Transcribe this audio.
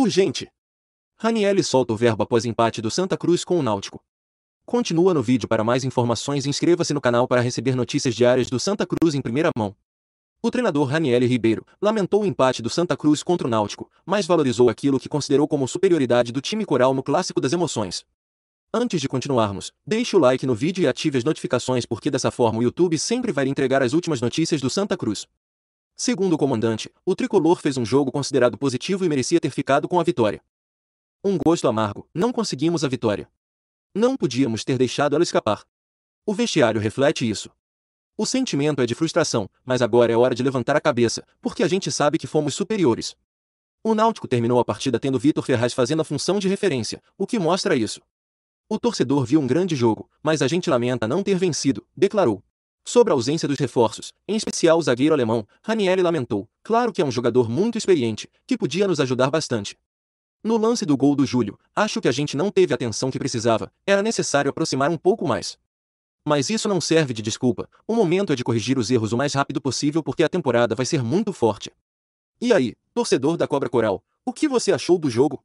Urgente! Ranielli solta o verbo após empate do Santa Cruz com o Náutico. Continua no vídeo para mais informações e inscreva-se no canal para receber notícias diárias do Santa Cruz em primeira mão. O treinador Raniel Ribeiro lamentou o empate do Santa Cruz contra o Náutico, mas valorizou aquilo que considerou como superioridade do time coral no clássico das emoções. Antes de continuarmos, deixe o like no vídeo e ative as notificações porque dessa forma o YouTube sempre vai entregar as últimas notícias do Santa Cruz. Segundo o comandante, o tricolor fez um jogo considerado positivo e merecia ter ficado com a vitória. Um gosto amargo, não conseguimos a vitória. Não podíamos ter deixado ela escapar. O vestiário reflete isso. O sentimento é de frustração, mas agora é hora de levantar a cabeça, porque a gente sabe que fomos superiores. O Náutico terminou a partida tendo Vitor Ferraz fazendo a função de referência, o que mostra isso. O torcedor viu um grande jogo, mas a gente lamenta não ter vencido, declarou. Sobre a ausência dos reforços, em especial o zagueiro alemão, Ranieri lamentou. Claro que é um jogador muito experiente, que podia nos ajudar bastante. No lance do gol do Júlio, acho que a gente não teve a atenção que precisava, era necessário aproximar um pouco mais. Mas isso não serve de desculpa, o momento é de corrigir os erros o mais rápido possível porque a temporada vai ser muito forte. E aí, torcedor da Cobra Coral, o que você achou do jogo?